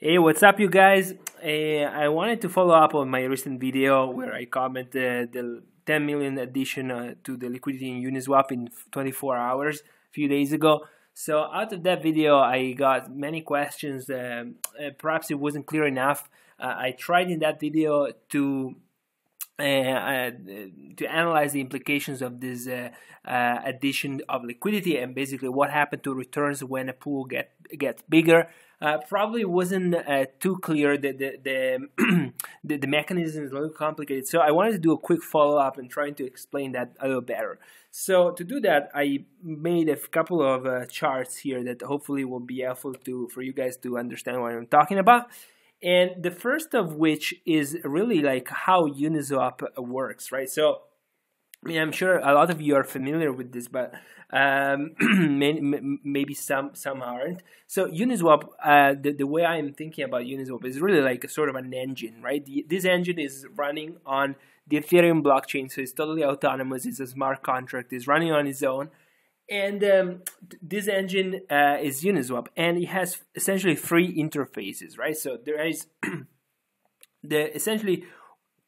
Hey, what's up, you guys? Uh, I wanted to follow up on my recent video where I commented the 10 million addition uh, to the liquidity in Uniswap in 24 hours a few days ago. So out of that video, I got many questions. uh, perhaps it wasn't clear enough. Uh, I tried in that video to eh, uh, to analyze the implications of this uh, uh, addition of liquidity and basically what happened to returns when a pool get gets bigger uh, probably wasn't uh, too clear that the the, the, the mechanism is a little complicated. So I wanted to do a quick follow up and trying to explain that a little better. So to do that, I made a couple of uh, charts here that hopefully will be helpful to for you guys to understand what I'm talking about. And the first of which is really like how Uniswap works, right? So I mean, I'm sure a lot of you are familiar with this, but um, maybe some some aren't. So Uniswap, uh, the, the way I'm thinking about Uniswap is really like a sort of an engine, right? The, this engine is running on the Ethereum blockchain, so it's totally autonomous. It's a smart contract. It's running on its own, and um, this engine uh, is Uniswap, and it has essentially three interfaces, right? So there is the essentially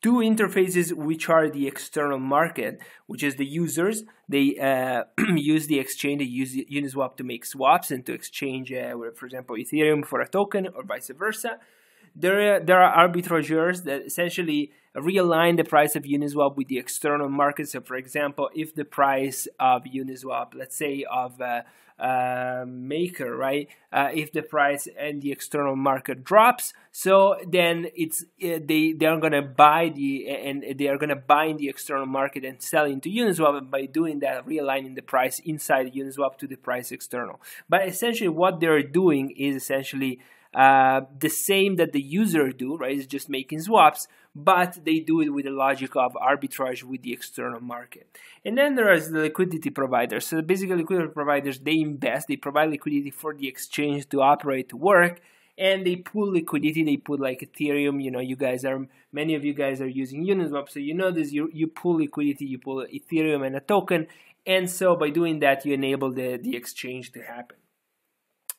two interfaces which are the external market, which is the users. They uh, use the exchange, they use Uniswap to make swaps and to exchange, uh, for example, Ethereum for a token or vice versa there, there are arbitrageurs that essentially realign the price of Uniswap with the external market. So, for example, if the price of Uniswap, let's say of a, uh, uh, Maker, right, uh, if the price and the external market drops, so then it's uh, they they are gonna buy the and they are gonna buy in the external market and sell into Uniswap. And by doing that, realigning the price inside Uniswap to the price external. But essentially, what they're doing is essentially uh, the same that the user do, right? It's just making swaps, but they do it with the logic of arbitrage with the external market. And then there is the liquidity providers. So basically, liquidity providers they invest, they provide liquidity for the exchange to operate to work, and they pull liquidity. They put like Ethereum. You know, you guys are many of you guys are using Uniswap, so you know this. You you pull liquidity, you pull Ethereum and a token, and so by doing that, you enable the the exchange to happen.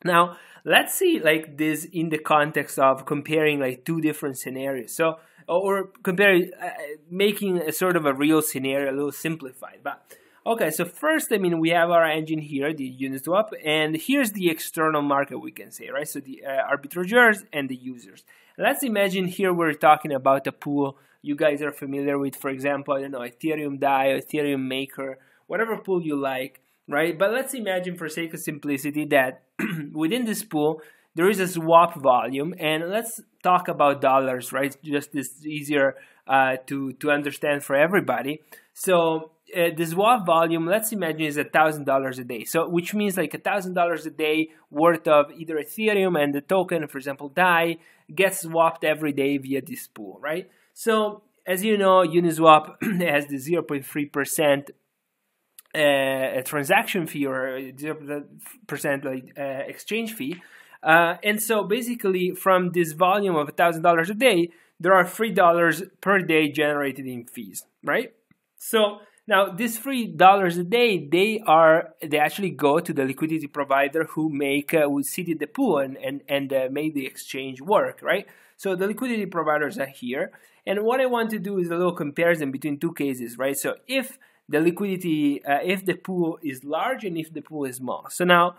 Now, let's see like this in the context of comparing like two different scenarios. So, or compare uh, making a sort of a real scenario a little simplified. But okay, so first, I mean, we have our engine here, the Uniswap, and here's the external market we can say, right? So the uh, arbitrageurs and the users. Let's imagine here we're talking about a pool you guys are familiar with, for example, I don't know, Ethereum DAI, Ethereum Maker, whatever pool you like right? But let's imagine for sake of simplicity that within this pool, there is a swap volume and let's talk about dollars, right? Just this easier uh, to, to understand for everybody. So uh, the swap volume, let's imagine is $1,000 a day. So which means like $1,000 a day worth of either Ethereum and the token, for example, DAI, gets swapped every day via this pool, right? So as you know, Uniswap has the 0.3% a transaction fee or zero percent like uh, exchange fee. Uh, and so basically, from this volume of thousand dollars a day, there are three dollars per day generated in fees, right? So now these three dollars a day, they are they actually go to the liquidity provider who make uh, who seeded the pool and and and uh, made the exchange work, right? So the liquidity providers are here, and what I want to do is a little comparison between two cases, right? So if the liquidity uh, if the pool is large and if the pool is small. So now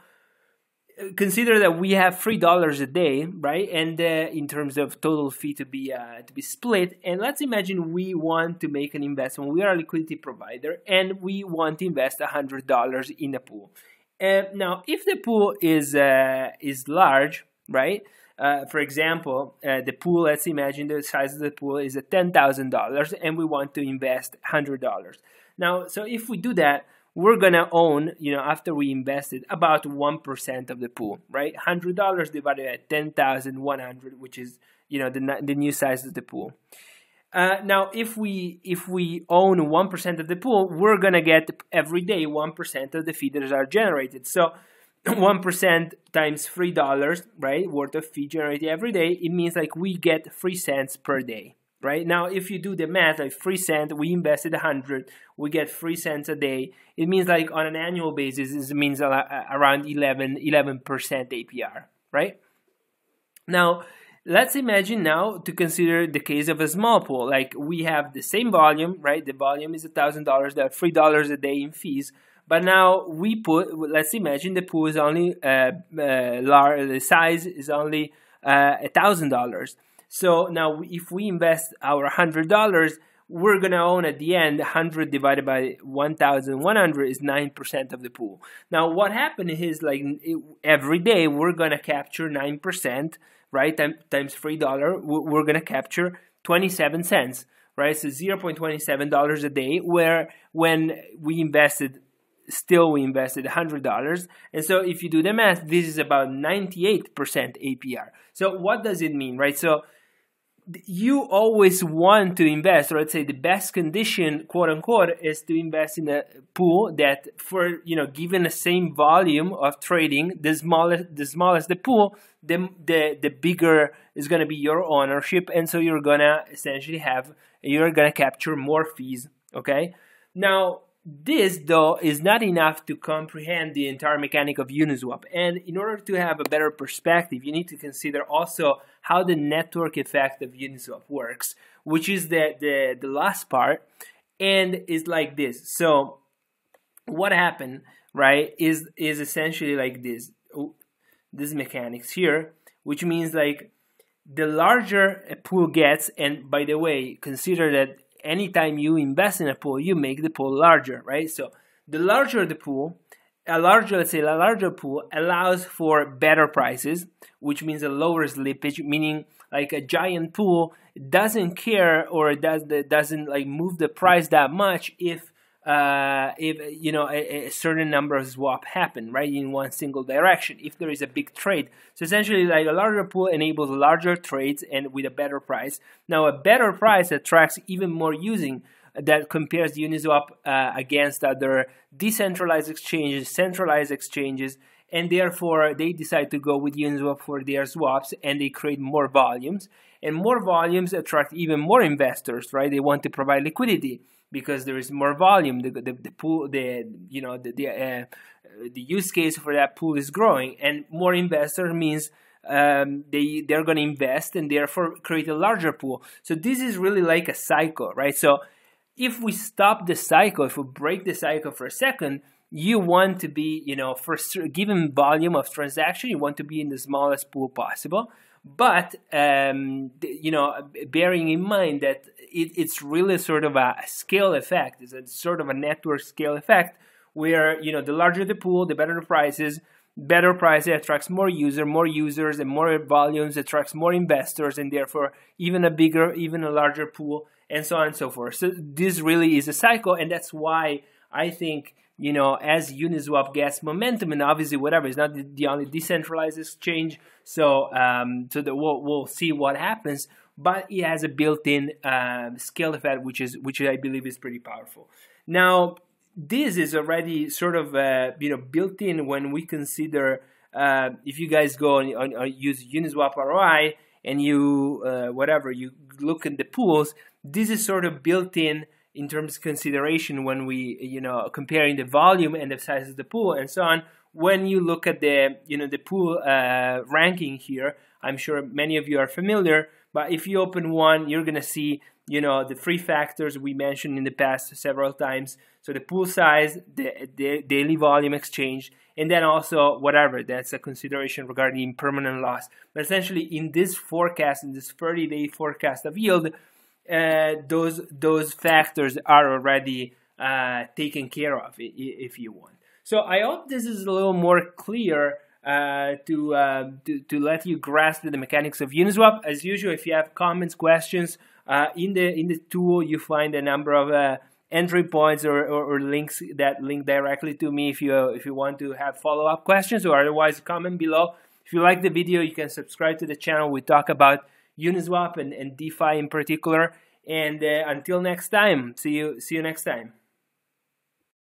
consider that we have three dollars a day, right? And uh, in terms of total fee to be uh, to be split, and let's imagine we want to make an investment. We are a liquidity provider, and we want to invest a hundred dollars in a pool. And now, if the pool is uh, is large, right? Uh, for example, uh, the pool. Let's imagine the size of the pool is at ten thousand dollars, and we want to invest hundred dollars. Now, so if we do that, we're gonna own, you know, after we invested about 1% of the pool, right? $100 divided by 10,100, which is, you know, the, the new size of the pool. Uh, now, if we if we own 1% of the pool, we're gonna get every day 1% of the feeders that are generated. So 1% times $3, right, worth of fee generated every day, it means like we get 3 cents per day right? Now, if you do the math, like three cents, we invested 100, we get three cents a day. It means like on an annual basis, it means around 11, 11% APR, right? Now, let's imagine now to consider the case of a small pool. Like we have the same volume, right? The volume is $1,000, there are $3 a day in fees. But now we put, let's imagine the pool is only, uh, uh large, the size is only uh, $1,000 so now if we invest our $100, we're going to own at the end 100 divided by 1100 is 9% of the pool now what happened is like every day we're going to capture 9% right times three dollar we're going to capture 27 cents right so 0.27 dollars a day where when we invested still we invested $100 and so if you do the math this is about 98% apr so what does it mean right so you always want to invest, or let's say the best condition, quote unquote, is to invest in a pool that, for you know, given the same volume of trading, the smallest the smallest the pool, the the the bigger is going to be your ownership, and so you're gonna essentially have you're gonna capture more fees. Okay, now this, though, is not enough to comprehend the entire mechanic of Uniswap. And in order to have a better perspective, you need to consider also how the network effect of Uniswap works, which is the, the, the last part. And is like this. So what happened, right, is, is essentially like this. Oh, this mechanics here, which means like the larger a pool gets, and by the way, consider that anytime you invest in a pool, you make the pool larger, right? So the larger the pool, a larger, let's say a larger pool allows for better prices, which means a lower slippage, meaning like a giant pool doesn't care or does, doesn't like move the price that much if uh, if you know a, a, certain number of swap happen right in one single direction if there is a big trade so essentially like a larger pool enables larger trades and with a better price now a better price attracts even more using that compares uniswap uh, against other decentralized exchanges centralized exchanges and therefore they decide to go with uniswap for their swaps and they create more volumes and more volumes attract even more investors right they want to provide liquidity because there is more volume. The the, the pool the you know the the, uh, the use case for that pool is growing, and more investors means um, they they're going to invest and therefore create a larger pool. So this is really like a cycle, right? So if we stop the cycle, if we break the cycle for a second, you want to be, you know, for a given volume of transaction, you want to be in the smallest pool possible. But um, you know, bearing in mind that it, it's really sort of a scale effect. It's a sort of a network scale effect where you know the larger the pool, the better the prices. Better prices attracts more users, more users, and more volumes attracts more investors, and therefore even a bigger, even a larger pool, and so on and so forth. So this really is a cycle, and that's why I think you know, as Uniswap gets momentum, and obviously, whatever, is not the, the only decentralized exchange. So, um, so that we'll, we'll see what happens but it has a built-in uh, scale effect, which is which I believe is pretty powerful. Now, this is already sort of uh, you know built in when we consider uh, if you guys go and, use Uniswap ROI and you uh, whatever you look at the pools, this is sort of built in in terms of consideration when we you know comparing the volume and the size of the pool and so on. When you look at the you know the pool uh, ranking here, I'm sure many of you are familiar but if you open one, you're gonna see, you know, the three factors we mentioned in the past several times. So the pool size, the, the daily volume exchange, and then also whatever that's a consideration regarding permanent loss. But essentially, in this forecast, in this 30-day forecast of yield, uh, those those factors are already uh, taken care of, if you want. So I hope this is a little more clear uh, to, uh, to, to let you grasp the mechanics of Uniswap. As usual, if you have comments, questions uh, in the in the tool, you find a number of uh, entry points or, or, or, links that link directly to me. If you if you want to have follow up questions or otherwise, comment below. If you like the video, you can subscribe to the channel. We talk about Uniswap and, and DeFi in particular. And uh, until next time, see you see you next time.